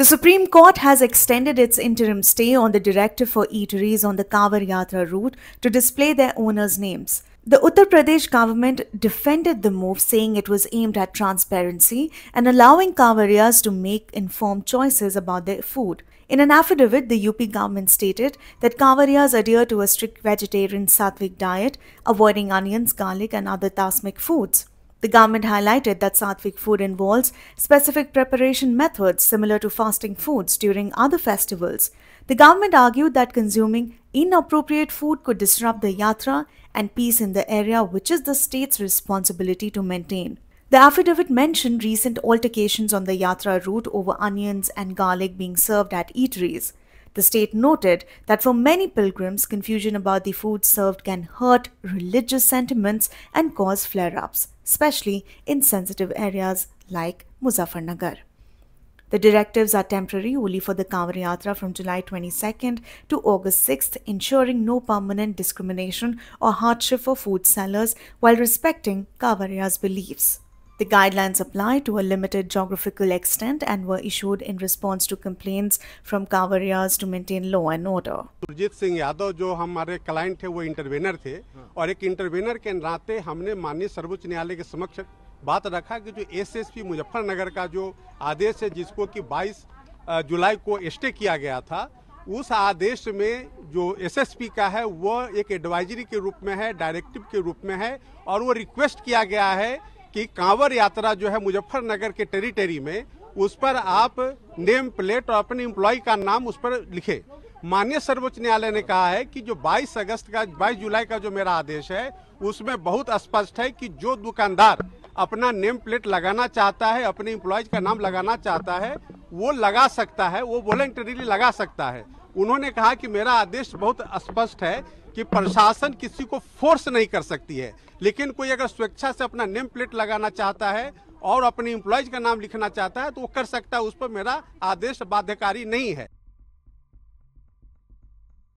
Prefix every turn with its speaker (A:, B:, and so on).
A: The Supreme Court has extended its interim stay on the directive for eateries on the Kanwar Yatra route to display their owners' names. The Uttar Pradesh government defended the move, saying it was aimed at transparency and allowing Kavariyas to make informed choices about their food. In an affidavit, the UP government stated that Kavariyas adhere to a strict vegetarian sattvic diet, avoiding onions, garlic, and other tasmic foods. The government highlighted that sattvic food involves specific preparation methods similar to fasting foods during other festivals. The government argued that consuming inappropriate food could disrupt the yatra and peace in the area, which is the state's responsibility to maintain. The affidavit mentioned recent altercations on the yatra route over onions and garlic being served at eateries. The state noted that for many pilgrims, confusion about the food served can hurt religious sentiments and cause flare ups, especially in sensitive areas like Muzaffarnagar. The directives are temporary only for the Kanwar Yatra from July 22nd to August 6th, ensuring no permanent discrimination or hardship for food sellers while respecting Kanwaria's beliefs. The guidelines apply to a limited geographical extent and were issued in response to complaints from कांवरियाज to maintain law and order.
B: Gurjeet Singh Yadav जो हमारे client थे वो intervener थे और एक intervener के नाते हमने माननीय सर्वोच्च न्यायालय के समक्ष बात रखा कि जो एसएसपी मुजफ्फरनगर का जो आदेश है जिसको कि 22 जुलाई को स्टे किया गया था उस आदेश में जो एसएसपी का है वह एक एडवाइजरी के रूप में है डायरेक्टिव के रूप में है और वो रिक्वेस्ट किया गया है कि कांवर यात्रा जो है मुजफ्फरनगर के टेरिटरी में उस पर आप नेम प्लेट और अपने इम्प्लॉय का नाम उस पर लिखे माननीय सर्वोच्च न्यायालय ने कहा है कि जो 22 अगस्त का 22 जुलाई का जो मेरा आदेश है उसमें बहुत स्पष्ट है कि जो दुकानदार अपना नेम प्लेट लगाना चाहता है अपने इम्प्लॉयज का नाम लगाना चाहता है वो लगा सकता है वो वॉलेंटरीली लगा सकता है उन्होंने कहा कि मेरा आदेश बहुत स्पष्ट है कि प्रशासन किसी को फोर्स नहीं कर सकती है लेकिन कोई अगर स्वेच्छा से अपना नेम प्लेट लगाना चाहता है और अपने इम्प्लॉयज का नाम लिखना चाहता है तो वो कर सकता है उस पर मेरा आदेश बाध्यकारी नहीं है